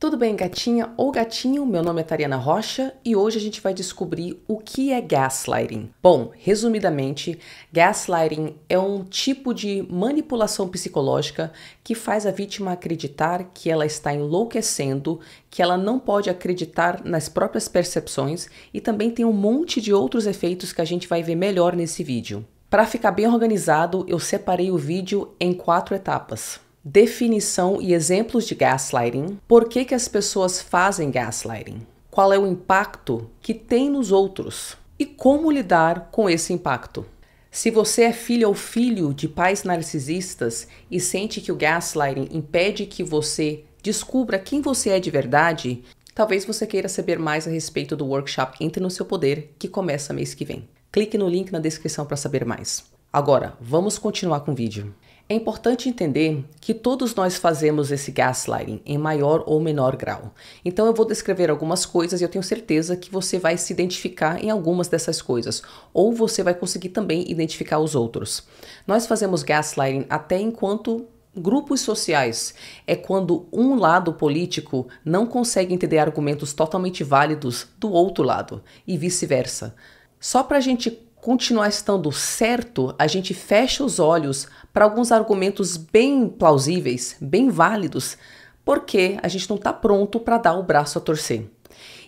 Tudo bem, gatinha ou gatinho? Meu nome é Tariana Rocha e hoje a gente vai descobrir o que é gaslighting. Bom, resumidamente, gaslighting é um tipo de manipulação psicológica que faz a vítima acreditar que ela está enlouquecendo, que ela não pode acreditar nas próprias percepções e também tem um monte de outros efeitos que a gente vai ver melhor nesse vídeo. Para ficar bem organizado, eu separei o vídeo em quatro etapas definição e exemplos de gaslighting, por que, que as pessoas fazem gaslighting, qual é o impacto que tem nos outros e como lidar com esse impacto. Se você é filha ou filho de pais narcisistas e sente que o gaslighting impede que você descubra quem você é de verdade, talvez você queira saber mais a respeito do workshop Entre no Seu Poder, que começa mês que vem. Clique no link na descrição para saber mais. Agora, vamos continuar com o vídeo. É importante entender que todos nós fazemos esse gaslighting em maior ou menor grau. Então eu vou descrever algumas coisas e eu tenho certeza que você vai se identificar em algumas dessas coisas, ou você vai conseguir também identificar os outros. Nós fazemos gaslighting até enquanto Grupos sociais é quando um lado político não consegue entender argumentos totalmente válidos do outro lado e vice-versa. Só para a gente continuar estando certo, a gente fecha os olhos para alguns argumentos bem plausíveis, bem válidos, porque a gente não está pronto para dar o braço a torcer.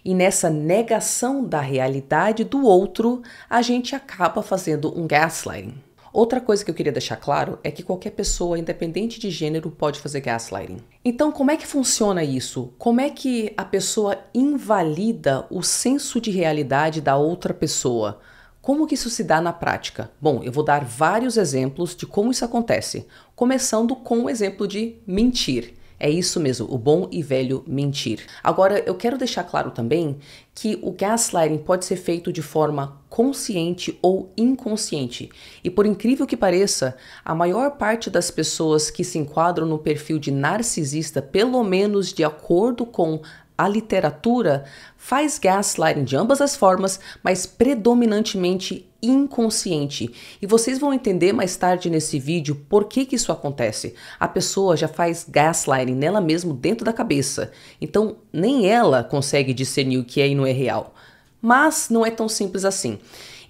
E nessa negação da realidade do outro, a gente acaba fazendo um gaslighting. Outra coisa que eu queria deixar claro é que qualquer pessoa, independente de gênero, pode fazer gaslighting. Então, como é que funciona isso? Como é que a pessoa invalida o senso de realidade da outra pessoa? Como que isso se dá na prática? Bom, eu vou dar vários exemplos de como isso acontece, começando com o exemplo de mentir. É isso mesmo, o bom e velho mentir. Agora, eu quero deixar claro também que o gaslighting pode ser feito de forma consciente ou inconsciente. E por incrível que pareça, a maior parte das pessoas que se enquadram no perfil de narcisista, pelo menos de acordo com a literatura faz gaslighting de ambas as formas, mas predominantemente inconsciente. E vocês vão entender mais tarde nesse vídeo por que, que isso acontece. A pessoa já faz gaslighting nela mesmo dentro da cabeça. Então nem ela consegue discernir o que é e não é real. Mas não é tão simples assim.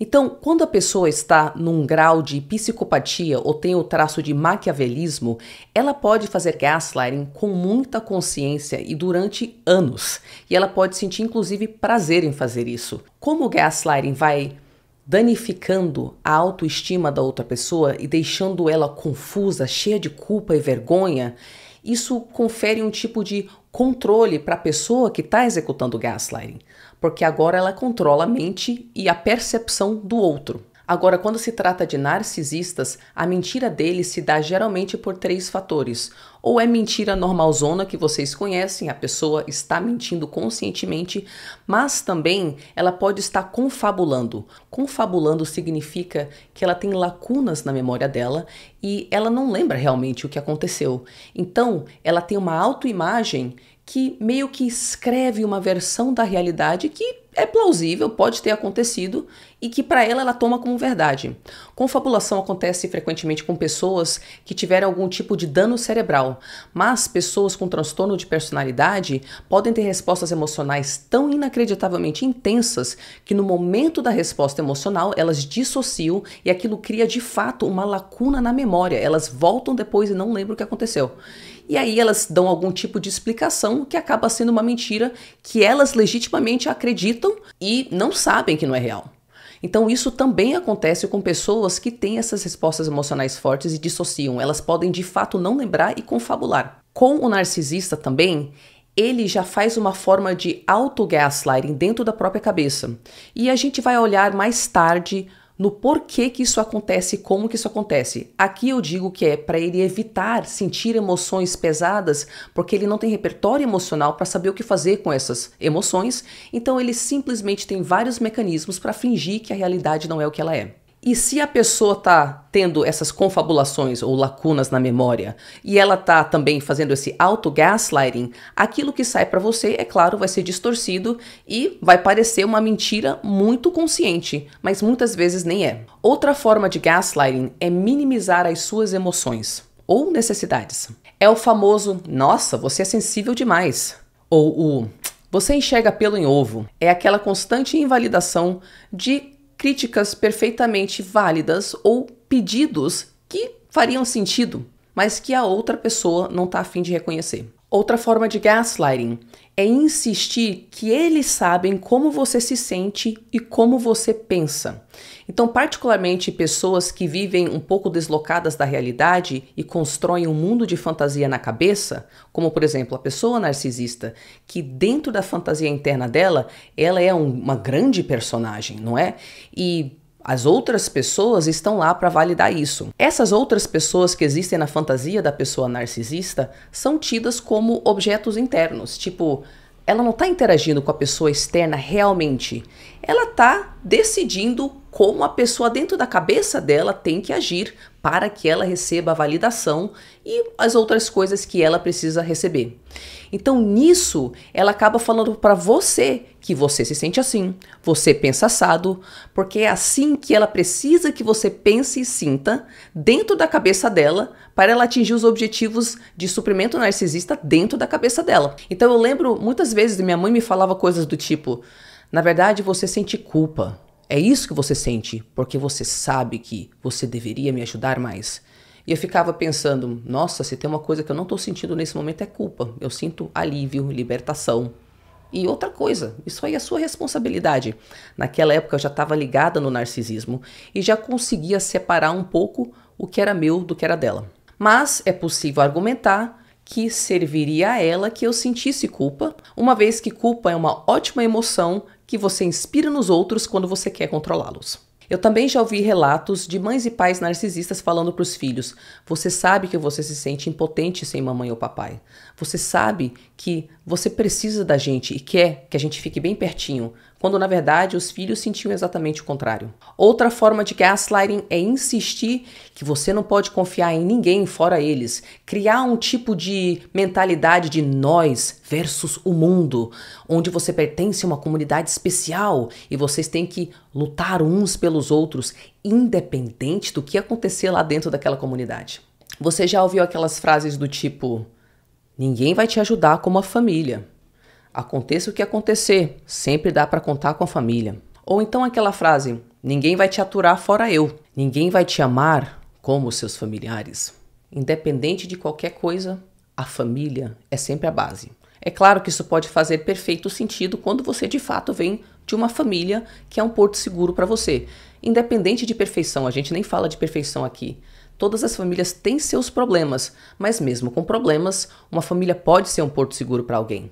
Então, quando a pessoa está num grau de psicopatia ou tem o traço de maquiavelismo, ela pode fazer gaslighting com muita consciência e durante anos. E ela pode sentir inclusive prazer em fazer isso. Como o gaslighting vai danificando a autoestima da outra pessoa e deixando ela confusa, cheia de culpa e vergonha, isso confere um tipo de controle para a pessoa que está executando o gaslighting porque agora ela controla a mente e a percepção do outro. Agora, quando se trata de narcisistas, a mentira deles se dá geralmente por três fatores. Ou é mentira normalzona que vocês conhecem, a pessoa está mentindo conscientemente, mas também ela pode estar confabulando. Confabulando significa que ela tem lacunas na memória dela e ela não lembra realmente o que aconteceu. Então, ela tem uma autoimagem que meio que escreve uma versão da realidade que é plausível, pode ter acontecido e que para ela ela toma como verdade. Confabulação acontece frequentemente com pessoas que tiveram algum tipo de dano cerebral, mas pessoas com transtorno de personalidade podem ter respostas emocionais tão inacreditavelmente intensas que no momento da resposta emocional elas dissociam e aquilo cria de fato uma lacuna na memória, elas voltam depois e não lembram o que aconteceu e aí elas dão algum tipo de explicação que acaba sendo uma mentira que elas legitimamente acreditam e não sabem que não é real. Então, isso também acontece com pessoas que têm essas respostas emocionais fortes e dissociam. Elas podem de fato não lembrar e confabular. Com o narcisista também, ele já faz uma forma de auto-gaslighting dentro da própria cabeça. E a gente vai olhar mais tarde no porquê que isso acontece e como que isso acontece. Aqui eu digo que é para ele evitar sentir emoções pesadas, porque ele não tem repertório emocional para saber o que fazer com essas emoções, então ele simplesmente tem vários mecanismos para fingir que a realidade não é o que ela é. E se a pessoa está tendo essas confabulações ou lacunas na memória e ela está também fazendo esse auto-gaslighting, aquilo que sai para você, é claro, vai ser distorcido e vai parecer uma mentira muito consciente, mas muitas vezes nem é. Outra forma de gaslighting é minimizar as suas emoções ou necessidades. É o famoso, nossa, você é sensível demais. Ou o você enxerga pelo em ovo. É aquela constante invalidação de críticas perfeitamente válidas ou pedidos que fariam sentido, mas que a outra pessoa não está afim de reconhecer. Outra forma de gaslighting é insistir que eles sabem como você se sente e como você pensa. Então, particularmente pessoas que vivem um pouco deslocadas da realidade e constroem um mundo de fantasia na cabeça, como por exemplo a pessoa narcisista, que dentro da fantasia interna dela, ela é um, uma grande personagem, não é? E as outras pessoas estão lá para validar isso. Essas outras pessoas que existem na fantasia da pessoa narcisista são tidas como objetos internos, tipo, ela não está interagindo com a pessoa externa realmente ela está decidindo como a pessoa dentro da cabeça dela tem que agir para que ela receba a validação e as outras coisas que ela precisa receber. Então, nisso, ela acaba falando para você que você se sente assim, você pensa assado, porque é assim que ela precisa que você pense e sinta dentro da cabeça dela para ela atingir os objetivos de suprimento narcisista dentro da cabeça dela. Então, eu lembro muitas vezes minha mãe me falava coisas do tipo: na verdade, você sente culpa. É isso que você sente, porque você sabe que você deveria me ajudar mais. E eu ficava pensando, nossa, se tem uma coisa que eu não estou sentindo nesse momento é culpa. Eu sinto alívio, libertação. E outra coisa, isso aí é sua responsabilidade. Naquela época eu já estava ligada no narcisismo e já conseguia separar um pouco o que era meu do que era dela. Mas é possível argumentar que serviria a ela que eu sentisse culpa, uma vez que culpa é uma ótima emoção que você inspira nos outros quando você quer controlá-los. Eu também já ouvi relatos de mães e pais narcisistas falando para os filhos: Você sabe que você se sente impotente sem mamãe ou papai. Você sabe que você precisa da gente e quer que a gente fique bem pertinho, quando na verdade os filhos sentiam exatamente o contrário. Outra forma de gaslighting é insistir que você não pode confiar em ninguém fora eles, criar um tipo de mentalidade de nós versus o mundo, onde você pertence a uma comunidade especial e vocês têm que lutar uns pelos outros, independente do que acontecer lá dentro daquela comunidade. Você já ouviu aquelas frases do tipo: ninguém vai te ajudar como a família. Aconteça o que acontecer, sempre dá para contar com a família. Ou então aquela frase: ninguém vai te aturar fora eu. Ninguém vai te amar como seus familiares. Independente de qualquer coisa, a família é sempre a base. É claro que isso pode fazer perfeito sentido quando você de fato vem de uma família que é um porto seguro para você. Independente de perfeição, a gente nem fala de perfeição aqui. Todas as famílias têm seus problemas, mas mesmo com problemas, uma família pode ser um porto seguro para alguém.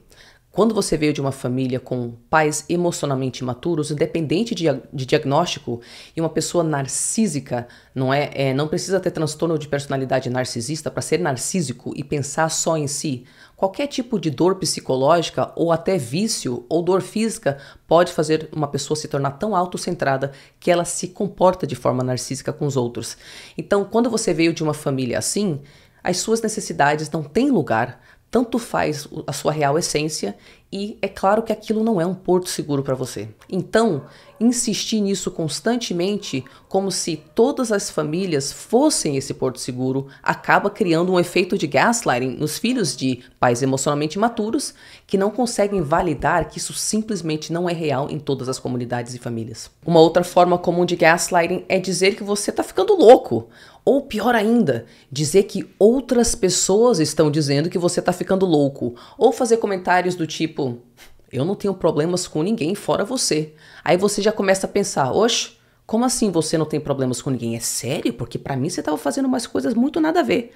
Quando você veio de uma família com pais emocionalmente imaturos, independente de, de diagnóstico, e uma pessoa narcísica, não é, é, não precisa ter transtorno de personalidade narcisista para ser narcísico e pensar só em si. Qualquer tipo de dor psicológica ou até vício ou dor física pode fazer uma pessoa se tornar tão autocentrada que ela se comporta de forma narcísica com os outros. Então, quando você veio de uma família assim, as suas necessidades não têm lugar tanto faz a sua real essência e é claro que aquilo não é um porto seguro para você. Então, insistir nisso constantemente, como se todas as famílias fossem esse porto seguro, acaba criando um efeito de gaslighting nos filhos de pais emocionalmente imaturos que não conseguem validar que isso simplesmente não é real em todas as comunidades e famílias. Uma outra forma comum de gaslighting é dizer que você está ficando louco ou pior ainda, dizer que outras pessoas estão dizendo que você tá ficando louco. Ou fazer comentários do tipo: eu não tenho problemas com ninguém fora você. Aí você já começa a pensar: oxe, como assim você não tem problemas com ninguém? É sério? Porque para mim você estava fazendo umas coisas muito nada a ver.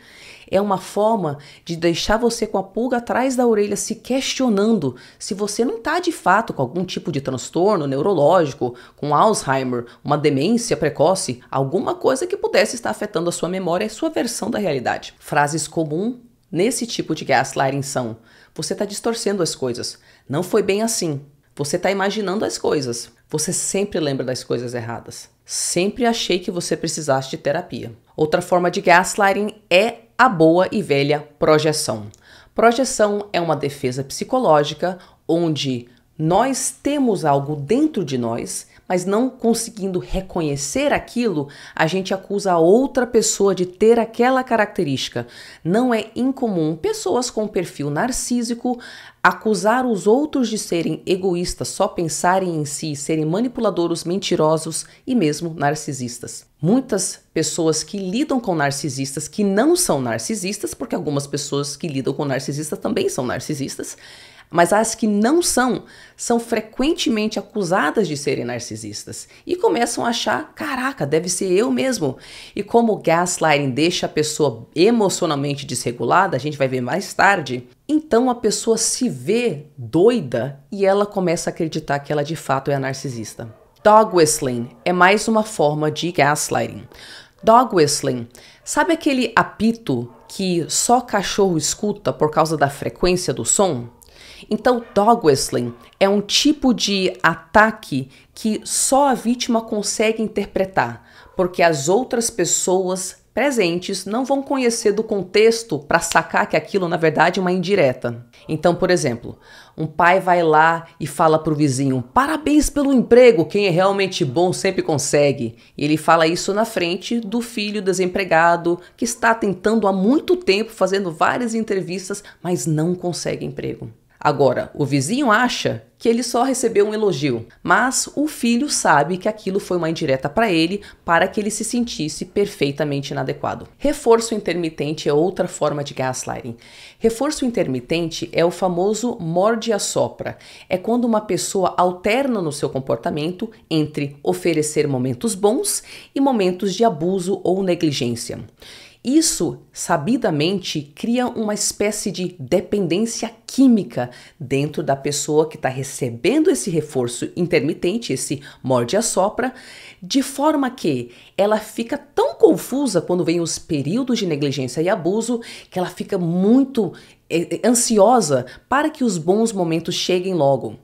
É uma forma de deixar você com a pulga atrás da orelha se questionando se você não está de fato com algum tipo de transtorno neurológico, com Alzheimer, uma demência precoce, alguma coisa que pudesse estar afetando a sua memória e sua versão da realidade. Frases comuns nesse tipo de gaslighting são: você está distorcendo as coisas, não foi bem assim, você está imaginando as coisas. Você sempre lembra das coisas erradas. Sempre achei que você precisasse de terapia. Outra forma de gaslighting é a boa e velha projeção. Projeção é uma defesa psicológica onde nós temos algo dentro de nós, mas não conseguindo reconhecer aquilo, a gente acusa a outra pessoa de ter aquela característica. Não é incomum pessoas com perfil narcísico Acusar os outros de serem egoístas, só pensarem em si, serem manipuladores, mentirosos e mesmo narcisistas. Muitas pessoas que lidam com narcisistas, que não são narcisistas, porque algumas pessoas que lidam com narcisistas também são narcisistas, mas as que não são, são frequentemente acusadas de serem narcisistas e começam a achar: caraca, deve ser eu mesmo. E como o gaslighting deixa a pessoa emocionalmente desregulada, a gente vai ver mais tarde, então a pessoa se vê doida e ela começa a acreditar que ela de fato é a narcisista. Dog whistling é mais uma forma de gaslighting. Dog whistling, sabe aquele apito que só cachorro escuta por causa da frequência do som? Então, dog whistling é um tipo de ataque que só a vítima consegue interpretar, porque as outras pessoas presentes não vão conhecer do contexto para sacar que aquilo na verdade é uma indireta. Então, por exemplo, um pai vai lá e fala pro vizinho: "Parabéns pelo emprego, quem é realmente bom sempre consegue". E ele fala isso na frente do filho desempregado que está tentando há muito tempo fazendo várias entrevistas, mas não consegue emprego. Agora, o vizinho acha que ele só recebeu um elogio, mas o filho sabe que aquilo foi uma indireta para ele, para que ele se sentisse perfeitamente inadequado. Reforço intermitente é outra forma de gaslighting. Reforço intermitente é o famoso morde a sopra. É quando uma pessoa alterna no seu comportamento entre oferecer momentos bons e momentos de abuso ou negligência. Isso, sabidamente, cria uma espécie de dependência química dentro da pessoa que está recebendo esse reforço intermitente, esse morde sopra, de forma que ela fica tão confusa quando vem os períodos de negligência e abuso que ela fica muito eh, ansiosa para que os bons momentos cheguem logo.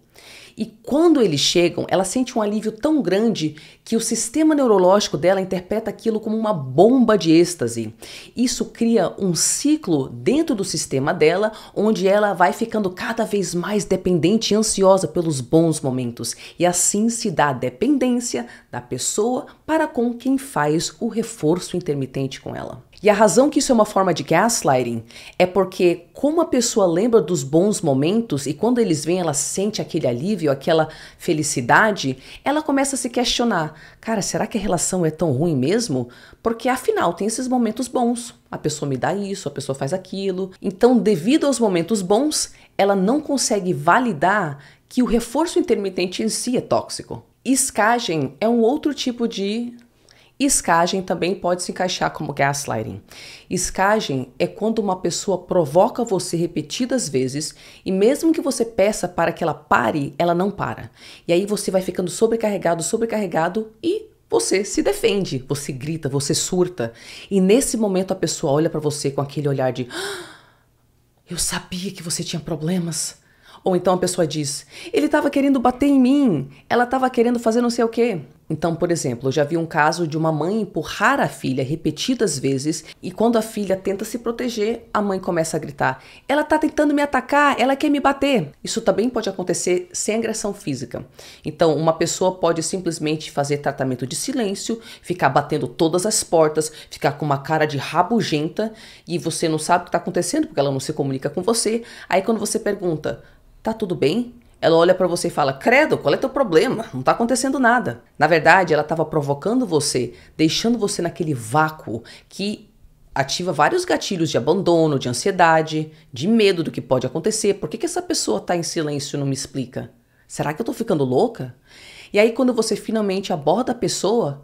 E quando eles chegam, ela sente um alívio tão grande que o sistema neurológico dela interpreta aquilo como uma bomba de êxtase. Isso cria um ciclo dentro do sistema dela, onde ela vai ficando cada vez mais dependente e ansiosa pelos bons momentos. E assim se dá a dependência da pessoa para com quem faz o reforço intermitente com ela. E a razão que isso é uma forma de gaslighting é porque, como a pessoa lembra dos bons momentos e quando eles vêm ela sente aquele alívio, aquela felicidade, ela começa a se questionar: cara, será que a relação é tão ruim mesmo? Porque afinal tem esses momentos bons. A pessoa me dá isso, a pessoa faz aquilo. Então, devido aos momentos bons, ela não consegue validar que o reforço intermitente em si é tóxico. Escagem é um outro tipo de Escagem também pode se encaixar como gaslighting. Escagem é quando uma pessoa provoca você repetidas vezes e mesmo que você peça para que ela pare, ela não para. E aí você vai ficando sobrecarregado, sobrecarregado e você se defende, você grita, você surta. E nesse momento a pessoa olha para você com aquele olhar de: ah, "Eu sabia que você tinha problemas". Ou então a pessoa diz: "Ele estava querendo bater em mim, ela estava querendo fazer não sei o quê". Então, por exemplo, eu já vi um caso de uma mãe empurrar a filha repetidas vezes e quando a filha tenta se proteger, a mãe começa a gritar: "Ela tá tentando me atacar, ela quer me bater". Isso também pode acontecer sem agressão física. Então, uma pessoa pode simplesmente fazer tratamento de silêncio, ficar batendo todas as portas, ficar com uma cara de rabugenta e você não sabe o que está acontecendo porque ela não se comunica com você. Aí quando você pergunta: "Tá tudo bem?" ela olha para você e fala: Credo, qual é teu problema? Não tá acontecendo nada. Na verdade, ela estava provocando você, deixando você naquele vácuo que ativa vários gatilhos de abandono, de ansiedade, de medo do que pode acontecer. Por que, que essa pessoa está em silêncio e não me explica? Será que eu estou ficando louca? E aí, quando você finalmente aborda a pessoa,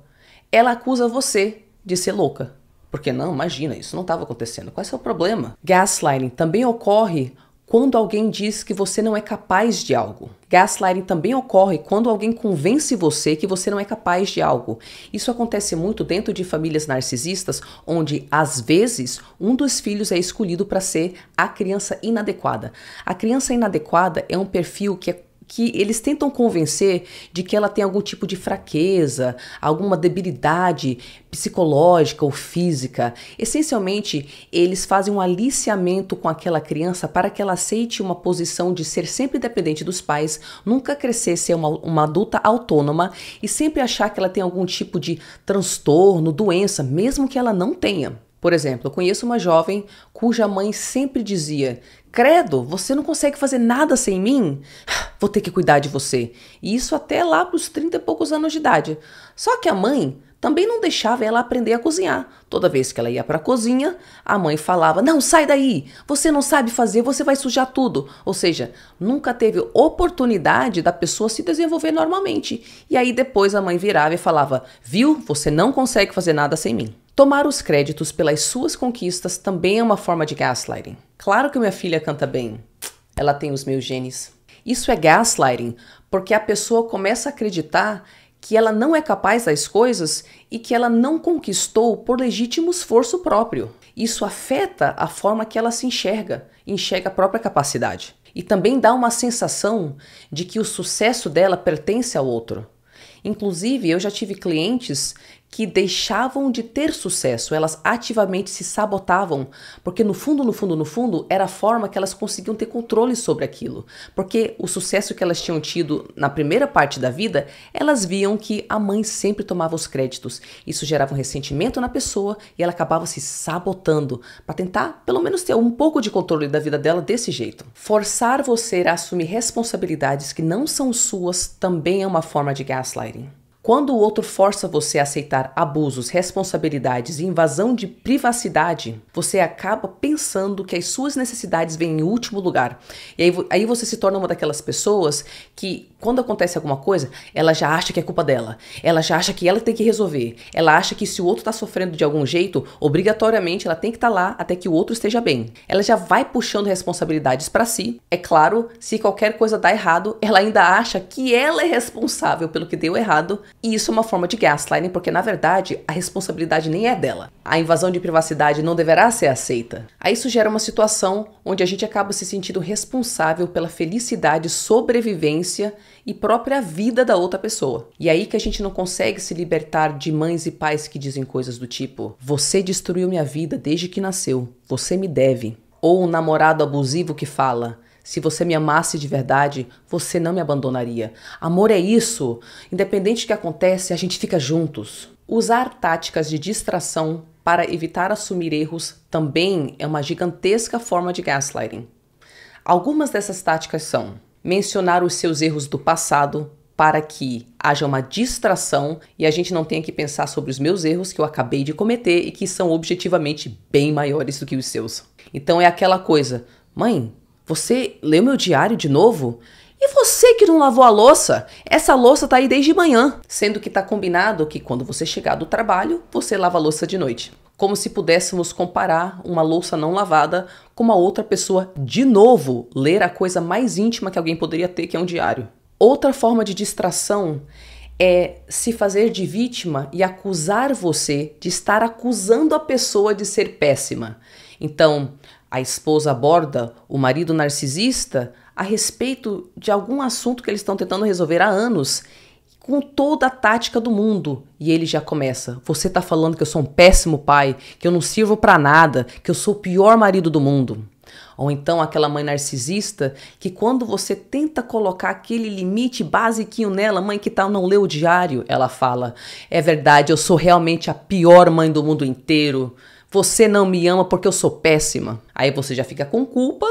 ela acusa você de ser louca. Porque não, imagina, isso não estava acontecendo. Qual é o seu problema? Gaslighting também ocorre quando alguém diz que você não é capaz de algo. Gaslighting também ocorre quando alguém convence você que você não é capaz de algo. Isso acontece muito dentro de famílias narcisistas, onde às vezes um dos filhos é escolhido para ser a criança inadequada. A criança inadequada é um perfil que é que eles tentam convencer de que ela tem algum tipo de fraqueza, alguma debilidade psicológica ou física. Essencialmente, eles fazem um aliciamento com aquela criança para que ela aceite uma posição de ser sempre dependente dos pais, nunca crescer ser uma, uma adulta autônoma e sempre achar que ela tem algum tipo de transtorno, doença, mesmo que ela não tenha. Por exemplo, eu conheço uma jovem cuja mãe sempre dizia: Credo, você não consegue fazer nada sem mim? Vou ter que cuidar de você. E isso até lá para os 30 e poucos anos de idade. Só que a mãe também não deixava ela aprender a cozinhar. Toda vez que ela ia para a cozinha, a mãe falava: Não, sai daí, você não sabe fazer, você vai sujar tudo. Ou seja, nunca teve oportunidade da pessoa se desenvolver normalmente. E aí depois a mãe virava e falava: Viu, você não consegue fazer nada sem mim. Tomar os créditos pelas suas conquistas também é uma forma de gaslighting. Claro que minha filha canta bem, ela tem os meus genes. Isso é gaslighting, porque a pessoa começa a acreditar que ela não é capaz das coisas e que ela não conquistou por legítimo esforço próprio. Isso afeta a forma que ela se enxerga, enxerga a própria capacidade. E também dá uma sensação de que o sucesso dela pertence ao outro Inclusive, eu já tive clientes que deixavam de ter sucesso, elas ativamente se sabotavam, porque no fundo, no fundo, no fundo, era a forma que elas conseguiam ter controle sobre aquilo. Porque o sucesso que elas tinham tido na primeira parte da vida, elas viam que a mãe sempre tomava os créditos. Isso gerava um ressentimento na pessoa e ela acabava se sabotando para tentar, pelo menos, ter um pouco de controle da vida dela desse jeito. Forçar você a assumir responsabilidades que não são suas também é uma forma de gaslighting. Quando o outro força você a aceitar abusos, responsabilidades e invasão de privacidade, você acaba pensando que as suas necessidades vêm em último lugar. E aí, aí você se torna uma daquelas pessoas que, quando acontece alguma coisa, ela já acha que é culpa dela. Ela já acha que ela tem que resolver. Ela acha que se o outro está sofrendo de algum jeito, obrigatoriamente ela tem que estar tá lá até que o outro esteja bem. Ela já vai puxando responsabilidades para si. É claro, se qualquer coisa dá errado, ela ainda acha que ela é responsável pelo que deu errado e isso é uma forma de gaslighting, porque na verdade a responsabilidade nem é dela. A invasão de privacidade não deverá ser aceita. Aí isso gera uma situação onde a gente acaba se sentindo responsável pela felicidade, sobrevivência e própria vida da outra pessoa. E aí que a gente não consegue se libertar de mães e pais que dizem coisas do tipo: Você destruiu minha vida desde que nasceu, você me deve. Ou um namorado abusivo que fala: se você me amasse de verdade, você não me abandonaria. Amor é isso. Independente do que acontece, a gente fica juntos. Usar táticas de distração para evitar assumir erros também é uma gigantesca forma de gaslighting. Algumas dessas táticas são mencionar os seus erros do passado para que haja uma distração e a gente não tenha que pensar sobre os meus erros que eu acabei de cometer e que são objetivamente bem maiores do que os seus. Então é aquela coisa, mãe, você leu meu diário de novo? E você que não lavou a louça? Essa louça tá aí desde manhã, sendo que tá combinado que quando você chegar do trabalho, você lava a louça de noite. Como se pudéssemos comparar uma louça não lavada com uma outra pessoa de novo ler a coisa mais íntima que alguém poderia ter, que é um diário. Outra forma de distração é se fazer de vítima e acusar você de estar acusando a pessoa de ser péssima. Então, a esposa aborda o marido narcisista a respeito de algum assunto que eles estão tentando resolver há anos, com toda a tática do mundo. E ele já começa: Você está falando que eu sou um péssimo pai, que eu não sirvo para nada, que eu sou o pior marido do mundo. Ou então aquela mãe narcisista que quando você tenta colocar aquele limite basiquinho nela, mãe que tal não leu o diário, ela fala: "É verdade, eu sou realmente a pior mãe do mundo inteiro". Você não me ama porque eu sou péssima. Aí você já fica com culpa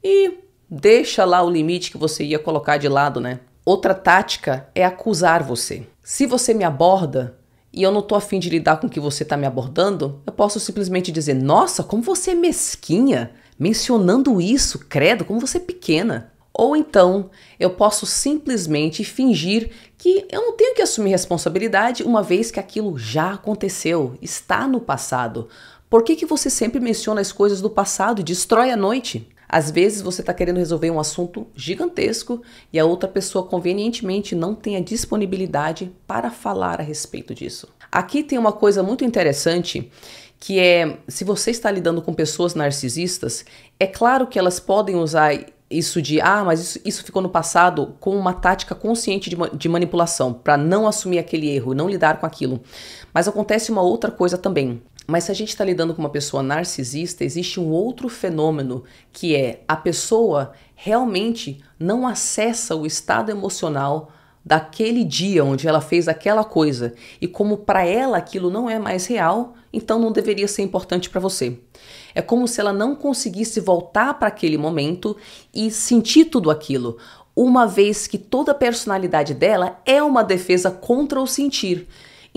e deixa lá o limite que você ia colocar de lado, né? Outra tática é acusar você. Se você me aborda e eu não tô afim de lidar com o que você tá me abordando, eu posso simplesmente dizer: Nossa, como você é mesquinha, mencionando isso, credo, como você é pequena. Ou então eu posso simplesmente fingir que eu não tenho que assumir responsabilidade, uma vez que aquilo já aconteceu, está no passado. Por que, que você sempre menciona as coisas do passado e destrói a noite? Às vezes você está querendo resolver um assunto gigantesco e a outra pessoa convenientemente não tem a disponibilidade para falar a respeito disso. Aqui tem uma coisa muito interessante que é se você está lidando com pessoas narcisistas, é claro que elas podem usar isso de ah, mas isso, isso ficou no passado com uma tática consciente de, de manipulação para não assumir aquele erro, não lidar com aquilo. Mas acontece uma outra coisa também. Mas se a gente está lidando com uma pessoa narcisista, existe um outro fenômeno que é a pessoa realmente não acessa o estado emocional daquele dia onde ela fez aquela coisa e como para ela aquilo não é mais real, então não deveria ser importante para você. É como se ela não conseguisse voltar para aquele momento e sentir tudo aquilo, uma vez que toda a personalidade dela é uma defesa contra o sentir.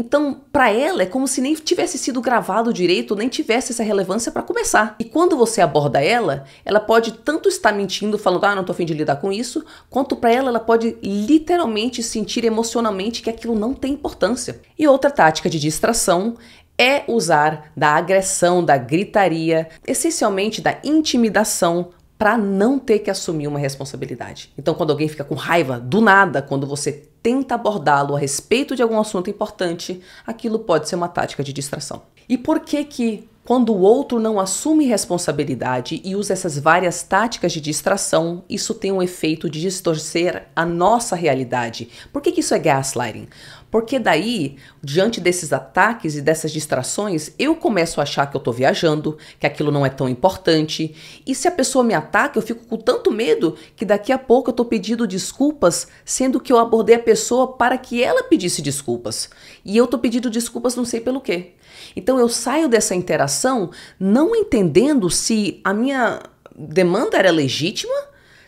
Então, para ela é como se nem tivesse sido gravado direito, nem tivesse essa relevância para começar. E quando você aborda ela, ela pode tanto estar mentindo, falando, ah, não tô afim de lidar com isso, quanto para ela, ela pode literalmente sentir emocionalmente que aquilo não tem importância. E outra tática de distração é usar da agressão, da gritaria, essencialmente da intimidação para não ter que assumir uma responsabilidade. Então, quando alguém fica com raiva do nada, quando você tenta abordá-lo a respeito de algum assunto importante, aquilo pode ser uma tática de distração. E por que que quando o outro não assume responsabilidade e usa essas várias táticas de distração, isso tem um efeito de distorcer a nossa realidade? Por que, que isso é gaslighting? Porque daí, diante desses ataques e dessas distrações, eu começo a achar que eu tô viajando, que aquilo não é tão importante. E se a pessoa me ataca, eu fico com tanto medo que daqui a pouco eu tô pedindo desculpas, sendo que eu abordei a pessoa para que ela pedisse desculpas. E eu tô pedindo desculpas não sei pelo quê. Então eu saio dessa interação não entendendo se a minha demanda era legítima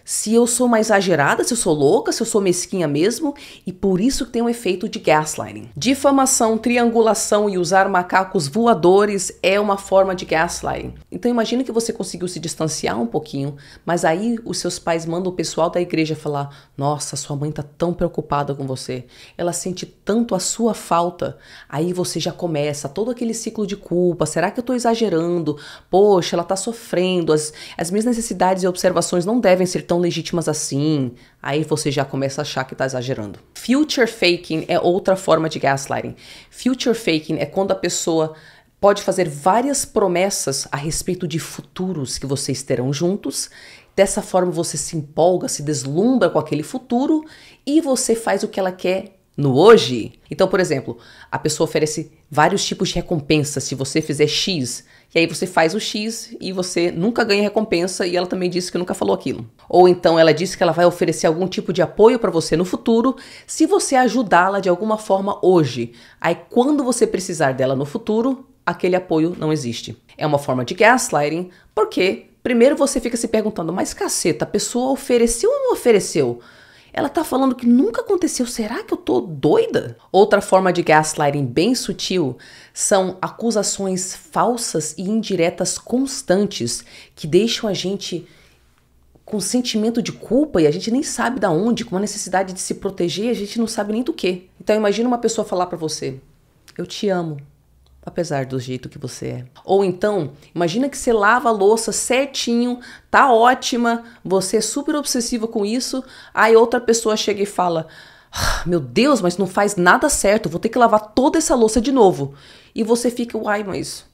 se eu sou mais exagerada, se eu sou louca, se eu sou mesquinha mesmo, e por isso tem um efeito de gaslighting. Difamação, triangulação e usar macacos voadores é uma forma de gaslighting. Então imagina que você conseguiu se distanciar um pouquinho, mas aí os seus pais mandam o pessoal da igreja falar: "Nossa, sua mãe tá tão preocupada com você. Ela sente tanto a sua falta". Aí você já começa todo aquele ciclo de culpa. Será que eu tô exagerando? Poxa, ela tá sofrendo. As, as minhas necessidades e observações não devem ser tão tão legítimas assim, aí você já começa a achar que está exagerando. Future faking é outra forma de gaslighting. Future faking é quando a pessoa pode fazer várias promessas a respeito de futuros que vocês terão juntos. Dessa forma você se empolga, se deslumbra com aquele futuro e você faz o que ela quer no hoje. Então, por exemplo, a pessoa oferece vários tipos de recompensa se você fizer X. E aí você faz o X e você nunca ganha recompensa e ela também disse que nunca falou aquilo. Ou então ela disse que ela vai oferecer algum tipo de apoio para você no futuro se você ajudá-la de alguma forma hoje. Aí quando você precisar dela no futuro, aquele apoio não existe. É uma forma de gaslighting, porque primeiro você fica se perguntando, mas caceta, a pessoa ofereceu ou não ofereceu? Ela tá falando que nunca aconteceu. Será que eu tô doida? Outra forma de gaslighting bem sutil são acusações falsas e indiretas constantes que deixam a gente com sentimento de culpa e a gente nem sabe da onde, com uma necessidade de se proteger, a gente não sabe nem do que. Então imagina uma pessoa falar para você: "Eu te amo" apesar do jeito que você é. Ou então, imagina que você lava a louça certinho, tá ótima, você é super obsessiva com isso, aí outra pessoa chega e fala: ah, "Meu Deus, mas não faz nada certo, vou ter que lavar toda essa louça de novo". E você fica: "Uai, mas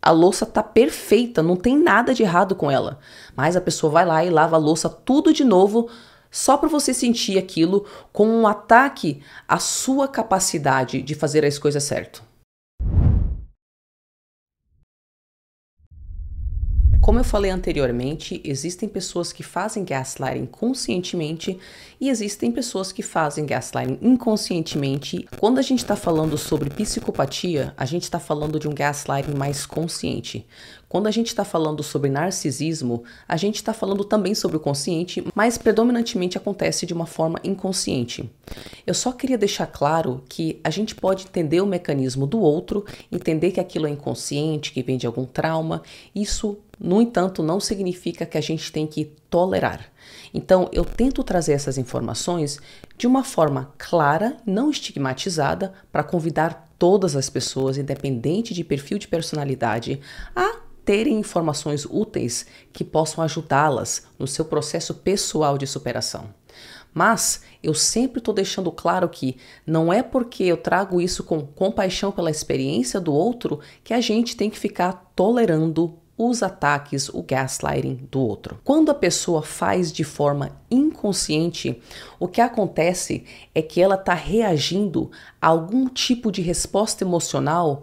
a louça tá perfeita, não tem nada de errado com ela". Mas a pessoa vai lá e lava a louça tudo de novo, só para você sentir aquilo como um ataque à sua capacidade de fazer as coisas certo. Como eu falei anteriormente, existem pessoas que fazem gaslighting conscientemente e existem pessoas que fazem gaslighting inconscientemente. Quando a gente está falando sobre psicopatia, a gente está falando de um gaslighting mais consciente. Quando a gente está falando sobre narcisismo, a gente está falando também sobre o consciente, mas predominantemente acontece de uma forma inconsciente. Eu só queria deixar claro que a gente pode entender o mecanismo do outro, entender que aquilo é inconsciente, que vem de algum trauma, isso no entanto, não significa que a gente tem que tolerar. Então, eu tento trazer essas informações de uma forma clara, não estigmatizada, para convidar todas as pessoas, independente de perfil de personalidade, a terem informações úteis que possam ajudá-las no seu processo pessoal de superação. Mas eu sempre estou deixando claro que não é porque eu trago isso com compaixão pela experiência do outro que a gente tem que ficar tolerando os ataques, o gaslighting do outro. Quando a pessoa faz de forma inconsciente, o que acontece é que ela está reagindo a algum tipo de resposta emocional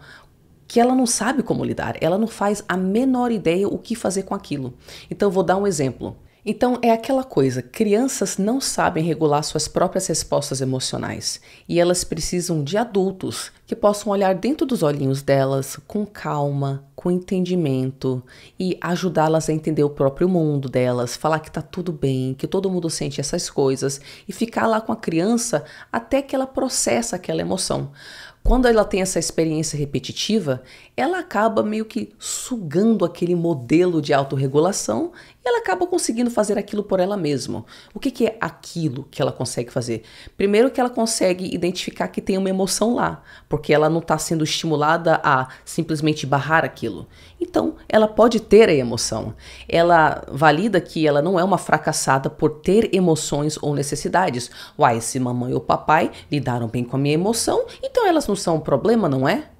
que ela não sabe como lidar, ela não faz a menor ideia o que fazer com aquilo. Então, vou dar um exemplo. Então é aquela coisa, crianças não sabem regular suas próprias respostas emocionais e elas precisam de adultos que possam olhar dentro dos olhinhos delas com calma, com entendimento e ajudá-las a entender o próprio mundo delas, falar que tá tudo bem, que todo mundo sente essas coisas e ficar lá com a criança até que ela processa aquela emoção quando ela tem essa experiência repetitiva, ela acaba meio que sugando aquele modelo de autorregulação e ela acaba conseguindo fazer aquilo por ela mesma. O que, que, é aquilo que ela consegue fazer? Primeiro que ela consegue identificar que tem uma emoção lá, porque ela não está sendo estimulada a simplesmente barrar aquilo. Então, ela pode ter a emoção. Ela valida que ela não é uma fracassada por ter emoções ou necessidades. Uai, se mamãe ou papai lidaram bem com a minha emoção, então elas não são um problema, não é?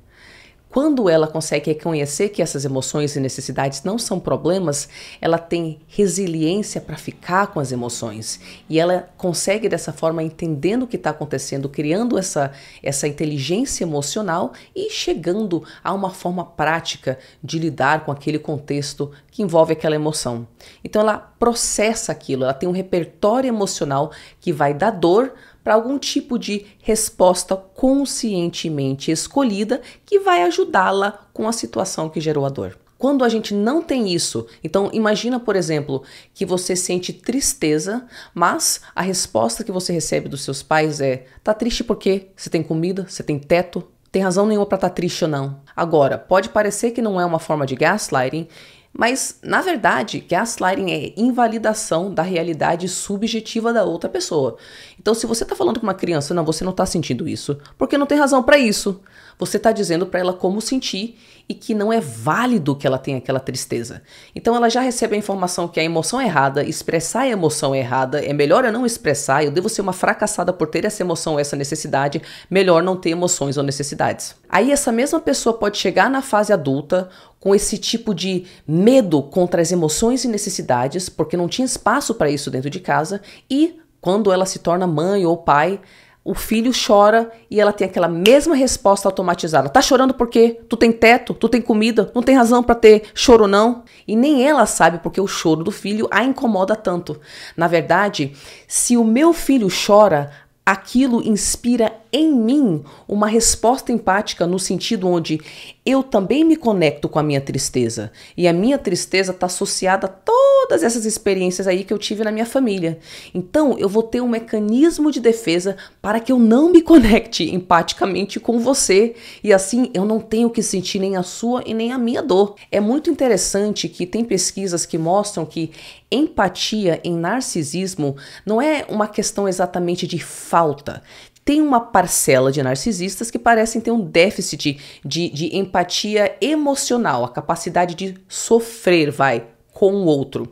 Quando ela consegue reconhecer que essas emoções e necessidades não são problemas, ela tem resiliência para ficar com as emoções e ela consegue dessa forma entendendo o que está acontecendo, criando essa essa inteligência emocional e chegando a uma forma prática de lidar com aquele contexto que envolve aquela emoção. Então ela processa aquilo, ela tem um repertório emocional que vai da dor para algum tipo de resposta conscientemente escolhida que vai ajudá-la com a situação que gerou a dor. Quando a gente não tem isso, então imagina, por exemplo, que você sente tristeza, mas a resposta que você recebe dos seus pais é: tá triste porque você tem comida, você tem teto, tem razão nenhuma para estar tá triste ou não. Agora, pode parecer que não é uma forma de gaslighting mas, na verdade, gaslighting é invalidação da realidade subjetiva da outra pessoa. Então, se você está falando com uma criança, não, você não está sentindo isso, porque não tem razão para isso. Você está dizendo para ela como sentir e que não é válido que ela tenha aquela tristeza. Então ela já recebe a informação que a emoção é errada, expressar a emoção é errada, é melhor eu não expressar, eu devo ser uma fracassada por ter essa emoção, essa necessidade, melhor não ter emoções ou necessidades. Aí essa mesma pessoa pode chegar na fase adulta com esse tipo de medo contra as emoções e necessidades, porque não tinha espaço para isso dentro de casa, e quando ela se torna mãe ou pai, o filho chora e ela tem aquela mesma resposta automatizada. Tá chorando porque Tu tem teto, tu tem comida, não tem razão para ter choro não. E nem ela sabe porque o choro do filho a incomoda tanto. Na verdade, se o meu filho chora, aquilo inspira em mim uma resposta empática no sentido onde eu também me conecto com a minha tristeza. E a minha tristeza está associada a todas essas experiências aí que eu tive na minha família. Então eu vou ter um mecanismo de defesa para que eu não me conecte empaticamente com você. E assim eu não tenho que sentir nem a sua e nem a minha dor. É muito interessante que tem pesquisas que mostram que empatia em narcisismo não é uma questão exatamente de falta, tem uma parcela de narcisistas que parecem ter um déficit de, de empatia emocional, a capacidade de sofrer, vai, com o outro.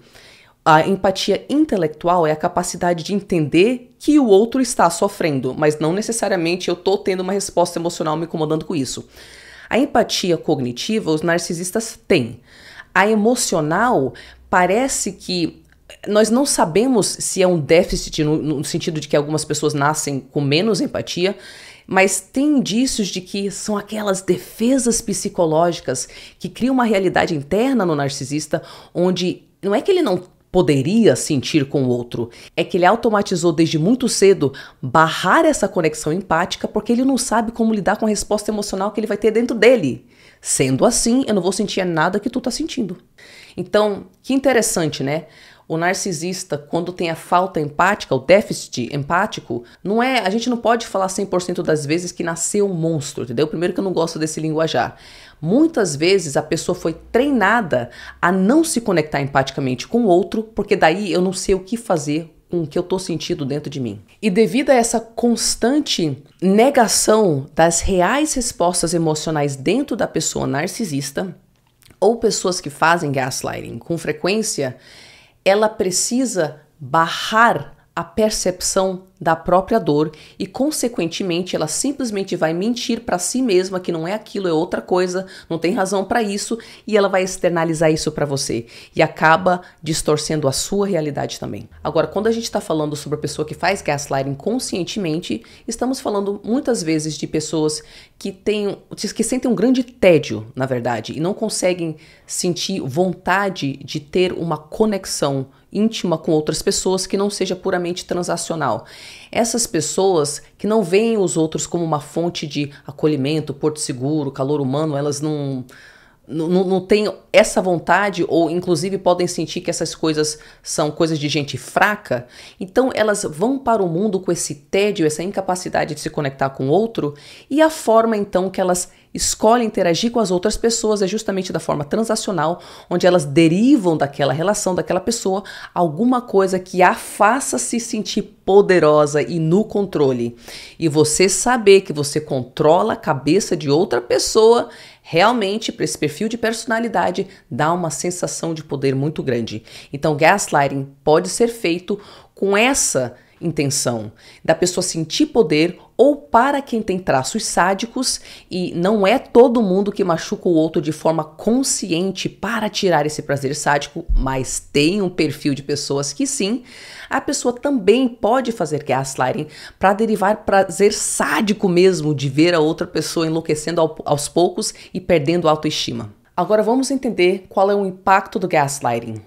A empatia intelectual é a capacidade de entender que o outro está sofrendo, mas não necessariamente eu estou tendo uma resposta emocional me incomodando com isso. A empatia cognitiva os narcisistas têm. A emocional parece que nós não sabemos se é um déficit no, no sentido de que algumas pessoas nascem com menos empatia, mas tem indícios de que são aquelas defesas psicológicas que criam uma realidade interna no narcisista onde não é que ele não poderia sentir com o outro, é que ele automatizou desde muito cedo barrar essa conexão empática porque ele não sabe como lidar com a resposta emocional que ele vai ter dentro dele. Sendo assim, eu não vou sentir nada que tu tá sentindo. Então, que interessante, né? O narcisista, quando tem a falta empática, o déficit empático, não é, a gente não pode falar 100% das vezes que nasceu um monstro, entendeu? Primeiro que eu não gosto desse linguajar. Muitas vezes a pessoa foi treinada a não se conectar empaticamente com o outro, porque daí eu não sei o que fazer com o que eu estou sentindo dentro de mim. E devido a essa constante negação das reais respostas emocionais dentro da pessoa narcisista, ou pessoas que fazem gaslighting com frequência, ela precisa barrar a percepção da própria dor e, consequentemente, ela simplesmente vai mentir para si mesma que não é aquilo, é outra coisa, não tem razão para isso e ela vai externalizar isso para você e acaba distorcendo a sua realidade também. Agora, quando a gente está falando sobre a pessoa que faz gaslighting conscientemente, estamos falando muitas vezes de pessoas que têm, que sentem um grande tédio, na verdade, e não conseguem sentir vontade de ter uma conexão íntima com outras pessoas que não seja puramente transacional. Essas pessoas que não veem os outros como uma fonte de acolhimento, porto seguro, calor humano, elas não não, não tem essa vontade, ou inclusive podem sentir que essas coisas são coisas de gente fraca, então elas vão para o mundo com esse tédio, essa incapacidade de se conectar com o outro, e a forma então que elas escolhem interagir com as outras pessoas é justamente da forma transacional, onde elas derivam daquela relação, daquela pessoa, alguma coisa que a faça se sentir poderosa e no controle. E você saber que você controla a cabeça de outra pessoa realmente para esse perfil de personalidade dá uma sensação de poder muito grande. Então, gaslighting pode ser feito com essa intenção, da pessoa sentir poder ou para quem tem traços sádicos e não é todo mundo que machuca o outro de forma consciente para tirar esse prazer sádico, mas tem um perfil de pessoas que sim, a pessoa também pode fazer gaslighting para derivar prazer sádico mesmo de ver a outra pessoa enlouquecendo aos poucos e perdendo a autoestima. Agora vamos entender qual é o impacto do gaslighting.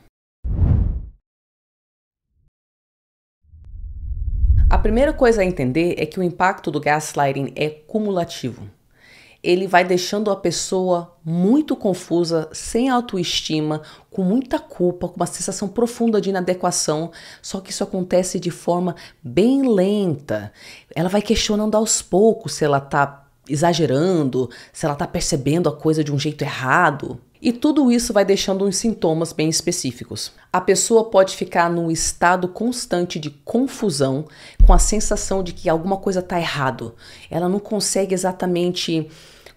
A primeira coisa a entender é que o impacto do gaslighting é cumulativo. Ele vai deixando a pessoa muito confusa, sem autoestima, com muita culpa, com uma sensação profunda de inadequação. Só que isso acontece de forma bem lenta. Ela vai questionando aos poucos se ela está exagerando, se ela está percebendo a coisa de um jeito errado. E tudo isso vai deixando uns sintomas bem específicos. A pessoa pode ficar num estado constante de confusão, com a sensação de que alguma coisa está errado. Ela não consegue exatamente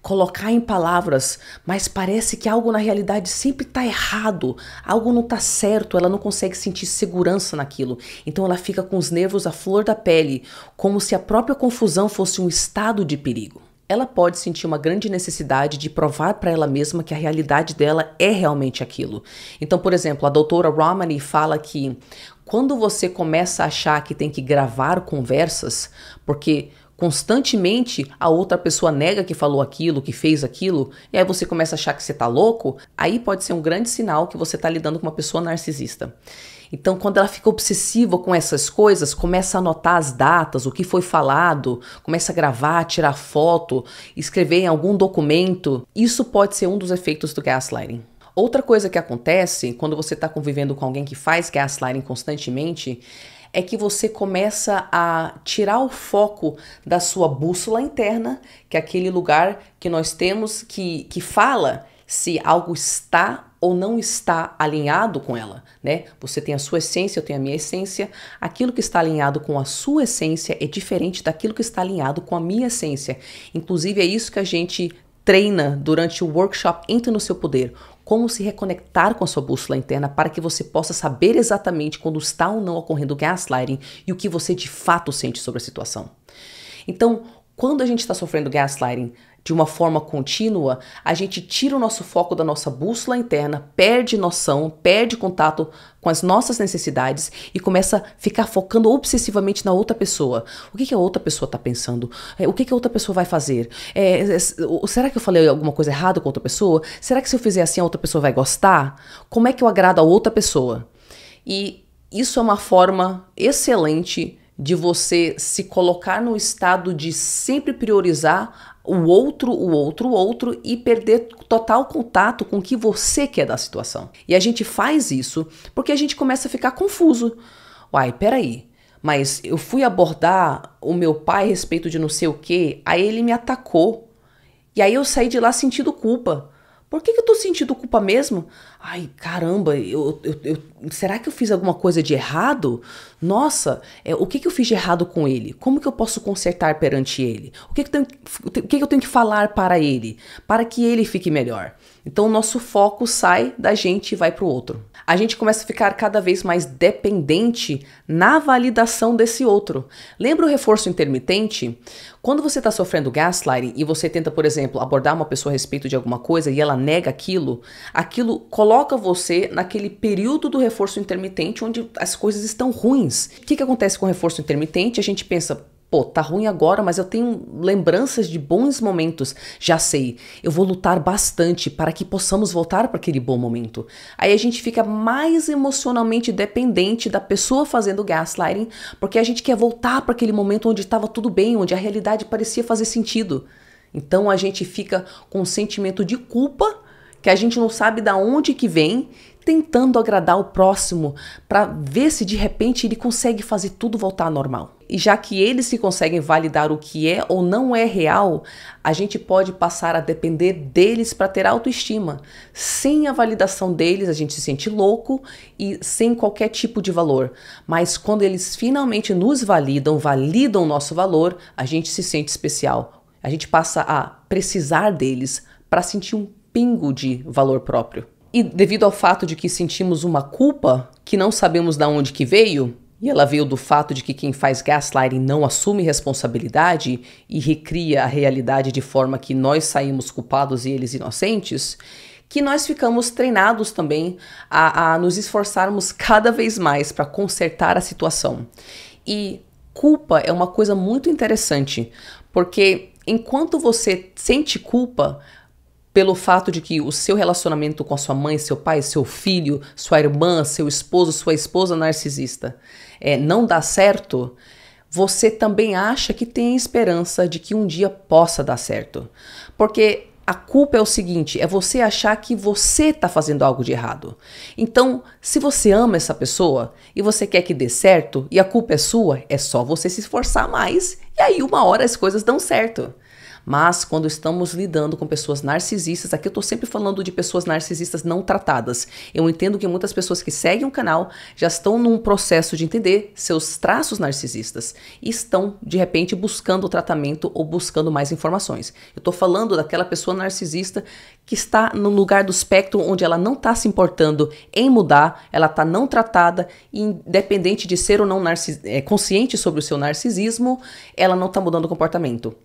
colocar em palavras, mas parece que algo na realidade sempre está errado, algo não está certo, ela não consegue sentir segurança naquilo. Então ela fica com os nervos à flor da pele, como se a própria confusão fosse um estado de perigo ela pode sentir uma grande necessidade de provar para ela mesma que a realidade dela é realmente aquilo. Então, por exemplo, a doutora Romani fala que quando você começa a achar que tem que gravar conversas, porque constantemente a outra pessoa nega que falou aquilo, que fez aquilo, e aí você começa a achar que você está louco, aí pode ser um grande sinal que você está lidando com uma pessoa narcisista. Então, quando ela fica obsessiva com essas coisas, começa a anotar as datas, o que foi falado, começa a gravar, tirar foto, escrever em algum documento. Isso pode ser um dos efeitos do gaslighting. Outra coisa que acontece quando você está convivendo com alguém que faz gaslighting constantemente é que você começa a tirar o foco da sua bússola interna, que é aquele lugar que nós temos que, que fala se algo está ou não está alinhado com ela, né? Você tem a sua essência, eu tenho a minha essência. Aquilo que está alinhado com a sua essência é diferente daquilo que está alinhado com a minha essência. Inclusive é isso que a gente treina durante o workshop Entre no seu poder, como se reconectar com a sua bússola interna para que você possa saber exatamente quando está ou não ocorrendo gaslighting e o que você de fato sente sobre a situação. Então, quando a gente está sofrendo gaslighting, de uma forma contínua, a gente tira o nosso foco da nossa bússola interna, perde noção, perde contato com as nossas necessidades e começa a ficar focando obsessivamente na outra pessoa. O que, que a outra pessoa está pensando? É, o que, que a outra pessoa vai fazer? É, é, será que eu falei alguma coisa errada com outra pessoa? Será que se eu fizer assim a outra pessoa vai gostar? Como é que eu agrado a outra pessoa? E isso é uma forma excelente de você se colocar no estado de sempre priorizar o outro, o outro, o outro e perder total contato com o que você quer da situação. E a gente faz isso porque a gente começa a ficar confuso. Uai, peraí, mas eu fui abordar o meu pai a respeito de não sei o que, aí ele me atacou. E aí eu saí de lá sentindo culpa. Por que, que eu tô sentindo culpa mesmo? Ai, caramba, eu, eu, eu, será que eu fiz alguma coisa de errado? Nossa, é, o que, que eu fiz de errado com ele? Como que eu posso consertar perante ele? O que, que, tenho, o que, que eu tenho que falar para ele? Para que ele fique melhor? Então, o nosso foco sai da gente e vai para o outro a gente começa a ficar cada vez mais dependente na validação desse outro. Lembra o reforço intermitente? Quando você está sofrendo gaslighting e você tenta, por exemplo, abordar uma pessoa a respeito de alguma coisa e ela nega aquilo, aquilo coloca você naquele período do reforço intermitente onde as coisas estão ruins. O que, que acontece com o reforço intermitente? A gente pensa, pô, tá ruim agora, mas eu tenho lembranças de bons momentos. Já sei, eu vou lutar bastante para que possamos voltar para aquele bom momento. Aí a gente fica mais emocionalmente dependente da pessoa fazendo gaslighting, porque a gente quer voltar para aquele momento onde estava tudo bem, onde a realidade parecia fazer sentido. Então a gente fica com um sentimento de culpa que a gente não sabe da onde que vem, tentando agradar o próximo para ver se de repente ele consegue fazer tudo voltar ao normal já que eles se conseguem validar o que é ou não é real, a gente pode passar a depender deles para ter autoestima. Sem a validação deles, a gente se sente louco e sem qualquer tipo de valor. Mas quando eles finalmente nos validam, validam o nosso valor, a gente se sente especial. A gente passa a precisar deles para sentir um pingo de valor próprio. E devido ao fato de que sentimos uma culpa que não sabemos de onde que veio, e ela veio do fato de que quem faz gaslighting não assume responsabilidade e recria a realidade de forma que nós saímos culpados e eles inocentes, que nós ficamos treinados também a, a nos esforçarmos cada vez mais para consertar a situação. E culpa é uma coisa muito interessante, porque enquanto você sente culpa, pelo fato de que o seu relacionamento com a sua mãe, seu pai, seu filho, sua irmã, seu esposo, sua esposa narcisista é, não dá certo, você também acha que tem esperança de que um dia possa dar certo. Porque a culpa é o seguinte: é você achar que você está fazendo algo de errado. Então, se você ama essa pessoa e você quer que dê certo e a culpa é sua, é só você se esforçar mais e aí uma hora as coisas dão certo. Mas quando estamos lidando com pessoas narcisistas, aqui eu estou sempre falando de pessoas narcisistas não tratadas. Eu entendo que muitas pessoas que seguem o canal já estão num processo de entender seus traços narcisistas e estão, de repente, buscando tratamento ou buscando mais informações. Eu estou falando daquela pessoa narcisista que está no lugar do espectro onde ela não está se importando em mudar, ela está não tratada, independente de ser ou não narcis, eh, consciente sobre o seu narcisismo, ela não está mudando o comportamento.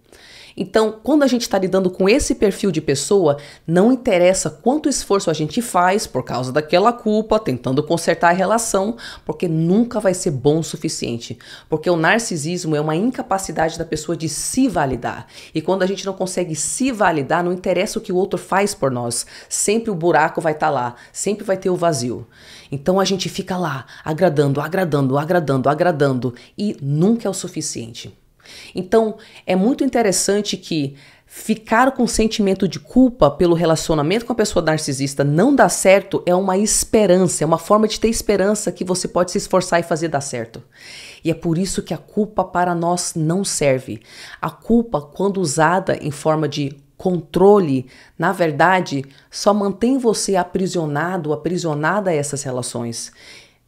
Então, quando a gente está lidando com esse perfil de pessoa, não interessa quanto esforço a gente faz por causa daquela culpa, tentando consertar a relação, porque nunca vai ser bom o suficiente. Porque o narcisismo é uma incapacidade da pessoa de se validar. E quando a gente não consegue se validar, não interessa o que o outro faz por nós, sempre o buraco vai estar tá lá, sempre vai ter o vazio. Então a gente fica lá, agradando, agradando, agradando, agradando, e nunca é o suficiente. Então, é muito interessante que ficar com sentimento de culpa pelo relacionamento com a pessoa narcisista não dar certo é uma esperança, é uma forma de ter esperança que você pode se esforçar e fazer dar certo. E é por isso que a culpa para nós não serve. A culpa, quando usada em forma de controle, na verdade, só mantém você aprisionado, aprisionada a essas relações,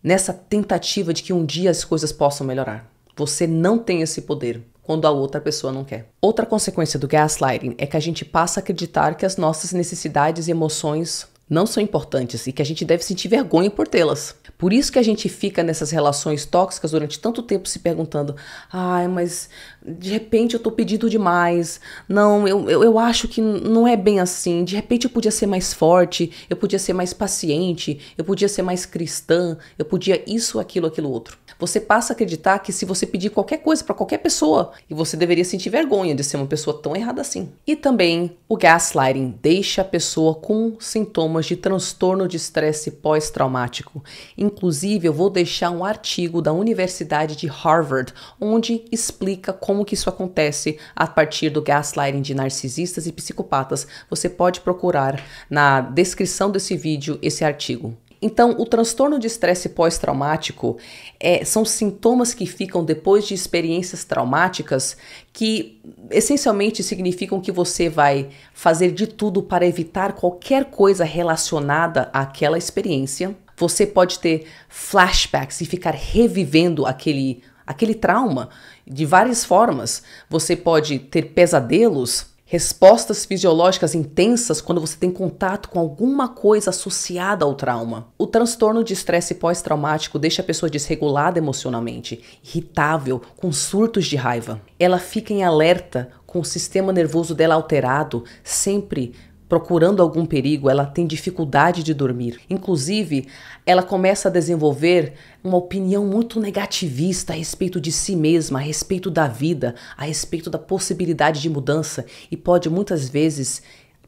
nessa tentativa de que um dia as coisas possam melhorar. Você não tem esse poder quando a outra pessoa não quer. Outra consequência do gaslighting é que a gente passa a acreditar que as nossas necessidades e emoções não são importantes e que a gente deve sentir vergonha por tê-las. Por isso que a gente fica nessas relações tóxicas durante tanto tempo se perguntando: ai, ah, mas de repente eu tô pedindo demais, não, eu, eu, eu acho que não é bem assim, de repente eu podia ser mais forte, eu podia ser mais paciente, eu podia ser mais cristã, eu podia isso, aquilo, aquilo outro você passa a acreditar que se você pedir qualquer coisa para qualquer pessoa, e você deveria sentir vergonha de ser uma pessoa tão errada assim. E também o gaslighting deixa a pessoa com sintomas de transtorno de estresse pós-traumático. Inclusive, eu vou deixar um artigo da Universidade de Harvard onde explica como que isso acontece a partir do gaslighting de narcisistas e psicopatas. Você pode procurar na descrição desse vídeo esse artigo. Então, o transtorno de estresse pós-traumático é, são sintomas que ficam depois de experiências traumáticas que essencialmente significam que você vai fazer de tudo para evitar qualquer coisa relacionada àquela experiência. Você pode ter flashbacks e ficar revivendo aquele, aquele trauma de várias formas. Você pode ter pesadelos respostas fisiológicas intensas quando você tem contato com alguma coisa associada ao trauma. O transtorno de estresse pós-traumático deixa a pessoa desregulada emocionalmente, irritável, com surtos de raiva. Ela fica em alerta com o sistema nervoso dela alterado, sempre procurando algum perigo, ela tem dificuldade de dormir. Inclusive, ela começa a desenvolver uma opinião muito negativista a respeito de si mesma, a respeito da vida, a respeito da possibilidade de mudança e pode muitas vezes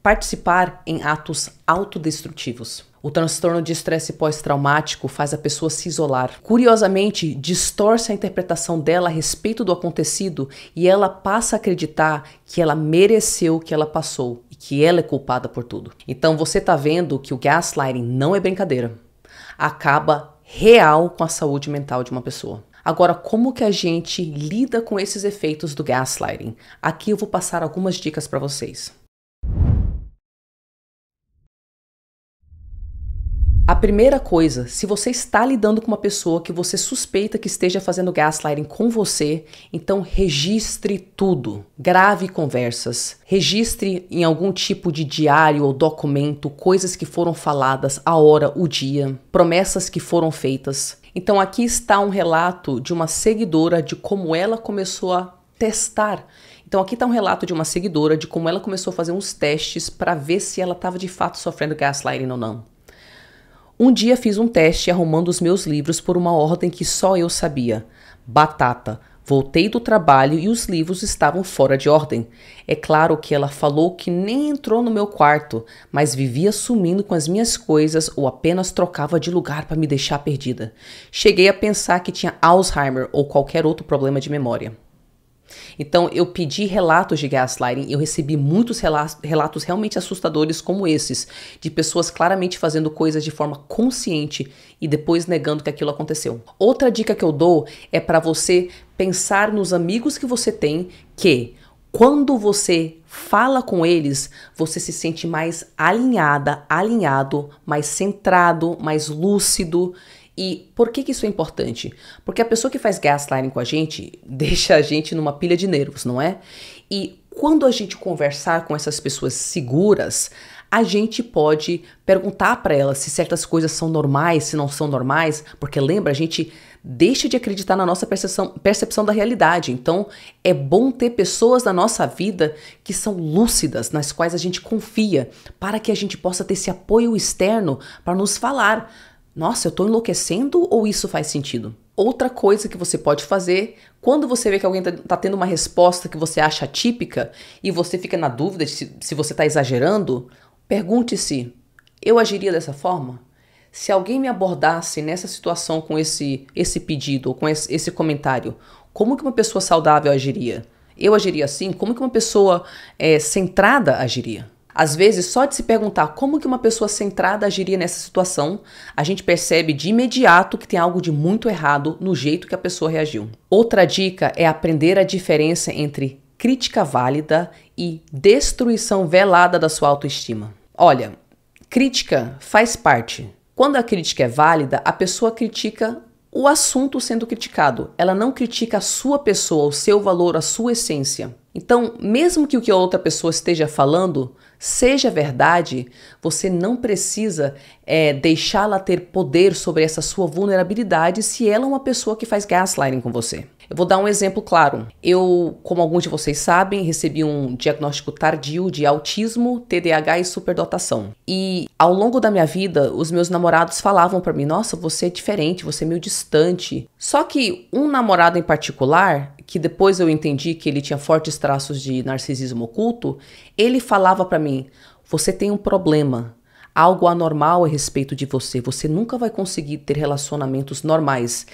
participar em atos autodestrutivos. O transtorno de estresse pós-traumático faz a pessoa se isolar. Curiosamente, distorce a interpretação dela a respeito do acontecido e ela passa a acreditar que ela mereceu o que ela passou que ela é culpada por tudo. Então você tá vendo que o gaslighting não é brincadeira. Acaba real com a saúde mental de uma pessoa. Agora, como que a gente lida com esses efeitos do gaslighting? Aqui eu vou passar algumas dicas para vocês. A primeira coisa, se você está lidando com uma pessoa que você suspeita que esteja fazendo gaslighting com você, então registre tudo. Grave conversas, registre em algum tipo de diário ou documento coisas que foram faladas, a hora, o dia, promessas que foram feitas. Então aqui está um relato de uma seguidora de como ela começou a testar então aqui está um relato de uma seguidora de como ela começou a fazer uns testes para ver se ela estava de fato sofrendo gaslighting ou não. Um dia fiz um teste arrumando os meus livros por uma ordem que só eu sabia. Batata. Voltei do trabalho e os livros estavam fora de ordem. É claro que ela falou que nem entrou no meu quarto, mas vivia sumindo com as minhas coisas ou apenas trocava de lugar para me deixar perdida. Cheguei a pensar que tinha Alzheimer ou qualquer outro problema de memória. Então, eu pedi relatos de gaslighting, eu recebi muitos relatos, relatos realmente assustadores como esses, de pessoas claramente fazendo coisas de forma consciente e depois negando que aquilo aconteceu. Outra dica que eu dou é para você pensar nos amigos que você tem que quando você fala com eles, você se sente mais alinhada, alinhado, mais centrado, mais lúcido e por que, que isso é importante? Porque a pessoa que faz gaslighting com a gente deixa a gente numa pilha de nervos, não é? E quando a gente conversar com essas pessoas seguras, a gente pode perguntar para elas se certas coisas são normais, se não são normais, porque lembra, a gente deixa de acreditar na nossa percepção, percepção da realidade. Então, é bom ter pessoas na nossa vida que são lúcidas, nas quais a gente confia, para que a gente possa ter esse apoio externo para nos falar nossa, eu estou enlouquecendo ou isso faz sentido? Outra coisa que você pode fazer, quando você vê que alguém está tá tendo uma resposta que você acha típica e você fica na dúvida se, se você está exagerando, pergunte-se: eu agiria dessa forma? Se alguém me abordasse nessa situação com esse, esse pedido ou com esse, esse comentário, como que uma pessoa saudável agiria? Eu agiria assim? Como que uma pessoa é, centrada agiria? Às vezes, só de se perguntar como que uma pessoa centrada agiria nessa situação, a gente percebe de imediato que tem algo de muito errado no jeito que a pessoa reagiu. Outra dica é aprender a diferença entre crítica válida e destruição velada da sua autoestima. Olha, crítica faz parte. Quando a crítica é válida, a pessoa critica o assunto sendo criticado. Ela não critica a sua pessoa, o seu valor, a sua essência. Então, mesmo que o que a outra pessoa esteja falando seja verdade, você não precisa é, deixá-la ter poder sobre essa sua vulnerabilidade se ela é uma pessoa que faz gaslighting com você. Eu vou dar um exemplo claro. Eu, como alguns de vocês sabem, recebi um diagnóstico tardio de autismo, TDAH e superdotação. E ao longo da minha vida, os meus namorados falavam para mim: "Nossa, você é diferente, você é meio distante". Só que um namorado em particular, que depois eu entendi que ele tinha fortes traços de narcisismo oculto, ele falava para mim: "Você tem um problema" algo anormal a respeito de você. Você nunca vai conseguir ter relacionamentos normais,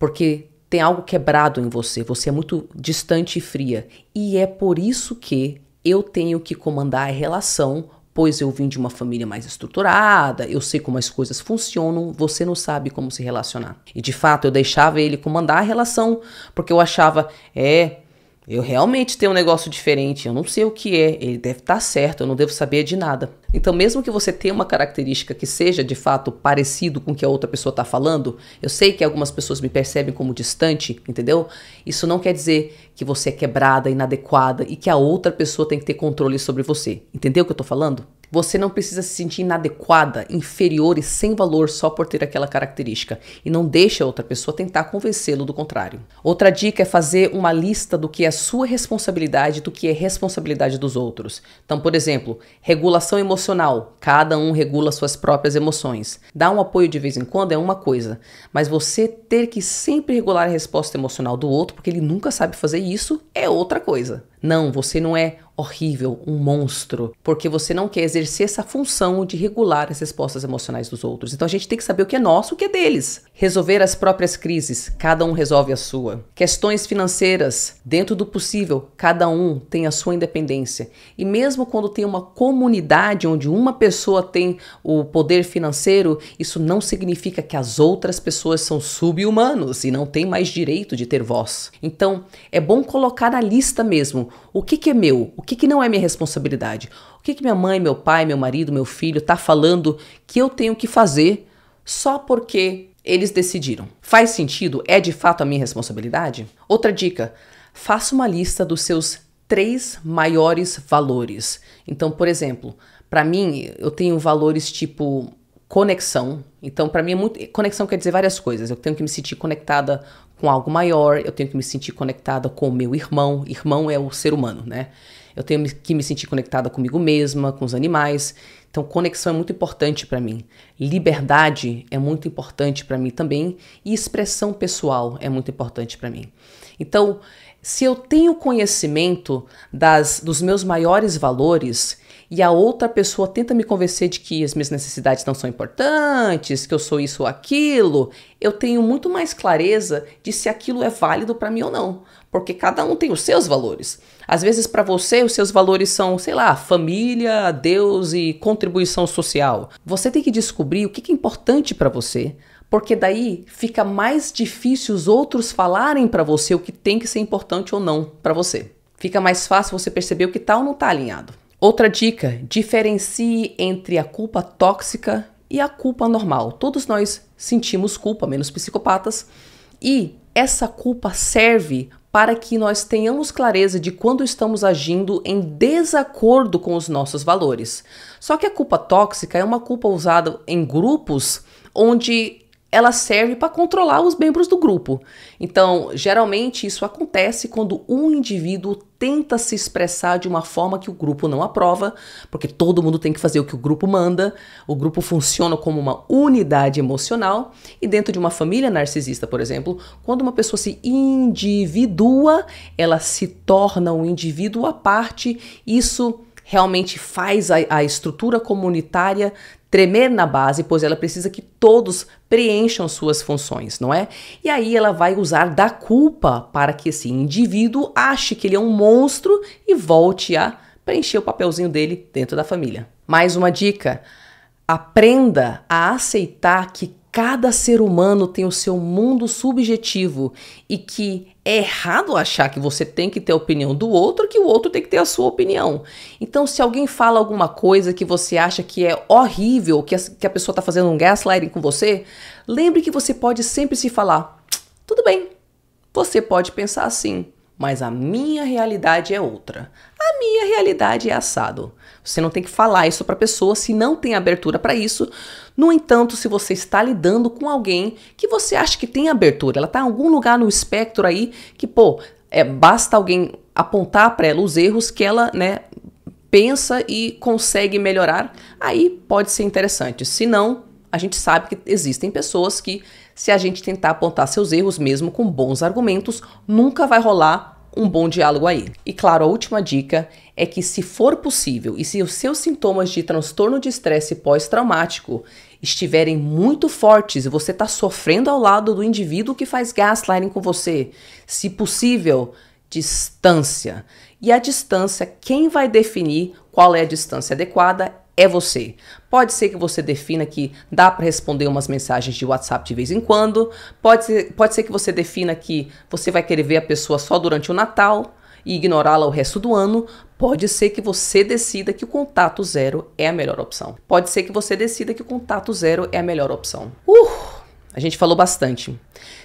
porque tem algo quebrado em você, você é muito distante e fria. E é por isso que eu tenho que comandar a relação, pois eu vim de uma família mais estruturada, eu sei como as coisas funcionam, você não sabe como se relacionar. E de fato, eu deixava ele comandar a relação, porque eu achava, é, eu realmente tenho um negócio diferente, eu não sei o que é, ele deve estar tá certo, eu não devo saber de nada. Então, mesmo que você tenha uma característica que seja de fato parecido com o que a outra pessoa está falando, eu sei que algumas pessoas me percebem como distante, entendeu? Isso não quer dizer que você é quebrada, inadequada e que a outra pessoa tem que ter controle sobre você. Entendeu o que eu estou falando? Você não precisa se sentir inadequada, inferior e sem valor só por ter aquela característica. E não deixe a outra pessoa tentar convencê-lo do contrário. Outra dica é fazer uma lista do que é sua responsabilidade e do que é responsabilidade dos outros. Então, por exemplo, regulação emocional. Cada um regula suas próprias emoções. Dar um apoio de vez em quando é uma coisa, mas você ter que sempre regular a resposta emocional do outro porque ele nunca sabe fazer isso é outra coisa. Não, você não é horrível, um monstro, porque você não quer exercer essa função de regular as respostas emocionais dos outros. Então a gente tem que saber o que é nosso, o que é deles. Resolver as próprias crises, cada um resolve a sua. Questões financeiras, dentro do possível, cada um tem a sua independência. E mesmo quando tem uma comunidade onde uma pessoa tem o poder financeiro, isso não significa que as outras pessoas são sub-humanos e não têm mais direito de ter voz. Então, é bom colocar na lista mesmo o que, que é meu? O que, que não é minha responsabilidade? O que, que minha mãe, meu pai, meu marido, meu filho tá falando que eu tenho que fazer só porque eles decidiram? Faz sentido? É de fato a minha responsabilidade? Outra dica: faça uma lista dos seus três maiores valores. Então, por exemplo, para mim, eu tenho valores tipo conexão, então, para mim, é muito... conexão quer dizer várias coisas. Eu tenho que me sentir conectada com algo maior, eu tenho que me sentir conectada com o meu irmão. Irmão é o ser humano, né? Eu tenho que me sentir conectada comigo mesma, com os animais. Então, conexão é muito importante para mim. Liberdade é muito importante para mim também. E expressão pessoal é muito importante para mim. Então, se eu tenho conhecimento das, dos meus maiores valores, e a outra pessoa tenta me convencer de que as minhas necessidades não são importantes, que eu sou isso ou aquilo, eu tenho muito mais clareza de se aquilo é válido para mim ou não, porque cada um tem os seus valores. Às vezes para você os seus valores são, sei lá, família, Deus e contribuição social. Você tem que descobrir o que é importante para você, porque daí fica mais difícil os outros falarem para você o que tem que ser importante ou não para você. Fica mais fácil você perceber o que tal tá ou não está alinhado. Outra dica: diferencie entre a culpa tóxica e a culpa normal. Todos nós sentimos culpa, menos psicopatas, e essa culpa serve para que nós tenhamos clareza de quando estamos agindo em desacordo com os nossos valores. Só que a culpa tóxica é uma culpa usada em grupos onde ela serve para controlar os membros do grupo. Então, geralmente isso acontece quando um indivíduo tenta se expressar de uma forma que o grupo não aprova, porque todo mundo tem que fazer o que o grupo manda, o grupo funciona como uma unidade emocional, e dentro de uma família narcisista, por exemplo, quando uma pessoa se individua, ela se torna um indivíduo à parte, isso realmente faz a, a estrutura comunitária tremer na base, pois ela precisa que todos preencham suas funções, não é? E aí ela vai usar da culpa para que esse indivíduo ache que ele é um monstro e volte a preencher o papelzinho dele dentro da família. Mais uma dica: aprenda a aceitar que cada ser humano tem o seu mundo subjetivo e que é errado achar que você tem que ter a opinião do outro, que o outro tem que ter a sua opinião. Então, se alguém fala alguma coisa que você acha que é horrível, que a, que a pessoa está fazendo um gaslighting com você, lembre que você pode sempre se falar: tudo bem, você pode pensar assim, mas a minha realidade é outra a minha realidade é assado. Você não tem que falar isso para a pessoa se não tem abertura para isso. No entanto, se você está lidando com alguém que você acha que tem abertura, ela está em algum lugar no espectro aí que, pô, é, basta alguém apontar para ela os erros que ela, né, pensa e consegue melhorar, aí pode ser interessante. Se não, a gente sabe que existem pessoas que, se a gente tentar apontar seus erros mesmo com bons argumentos, nunca vai rolar um bom diálogo aí. E claro, a última dica é que, se for possível e se os seus sintomas de transtorno de estresse pós-traumático estiverem muito fortes e você está sofrendo ao lado do indivíduo que faz gaslighting com você, se possível, distância. E a distância, quem vai definir qual é a distância adequada é você. Pode ser que você defina que dá para responder umas mensagens de WhatsApp de vez em quando, pode ser, pode ser que você defina que você vai querer ver a pessoa só durante o Natal e ignorá-la o resto do ano, pode ser que você decida que o contato zero é a melhor opção. Pode ser que você decida que o contato zero é a melhor opção. Uh! A gente falou bastante.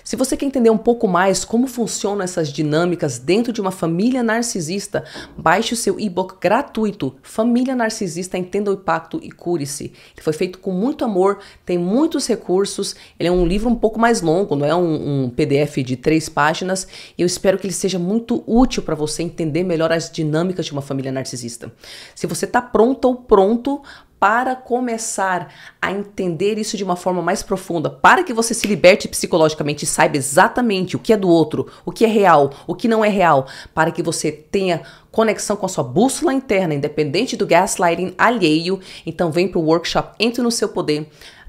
Se você quer entender um pouco mais como funcionam essas dinâmicas dentro de uma família narcisista, baixe o seu e-book gratuito Família Narcisista Entenda o Impacto e Cure-se. Ele foi feito com muito amor, tem muitos recursos, ele é um livro um pouco mais longo, não é um, um PDF de três páginas, e eu espero que ele seja muito útil para você entender melhor as dinâmicas de uma família narcisista. Se você está pronto ou pronto para começar a entender isso de uma forma mais profunda, para que você se liberte psicologicamente e saiba exatamente o que é do outro, o que é real, o que não é real, para que você tenha conexão com a sua bússola interna, independente do gaslighting alheio. Então vem para o workshop Entre no Seu Poder.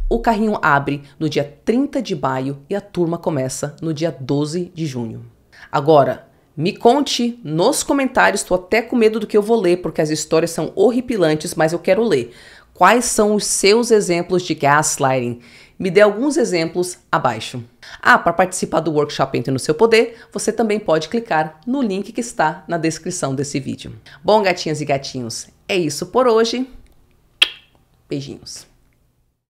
O carrinho abre no dia 30 de maio e a turma começa no dia 12 de junho. Agora, me conte nos comentários, estou até com medo do que eu vou ler, porque as histórias são horripilantes, mas eu quero ler. Quais são os seus exemplos de gaslighting? Me dê alguns exemplos abaixo. Ah, para participar do workshop Entre no Seu Poder, você também pode clicar no link que está na descrição desse vídeo. Bom, gatinhas e gatinhos, é isso por hoje. Beijinhos.